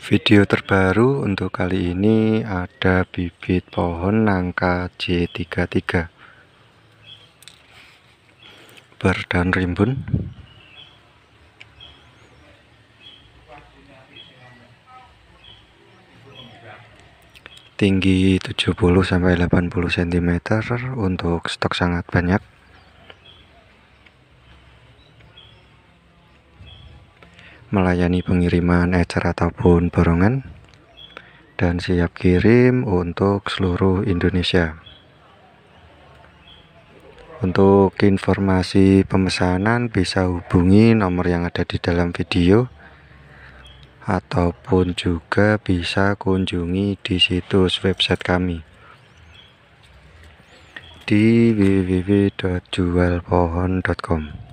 Video terbaru untuk kali ini ada bibit pohon nangka J33 berdan rimbun tinggi 70 sampai 80 cm untuk stok sangat banyak melayani pengiriman ecer ataupun borongan dan siap kirim untuk seluruh Indonesia untuk informasi pemesanan bisa hubungi nomor yang ada di dalam video ataupun juga bisa kunjungi di situs website kami di www.jualpohon.com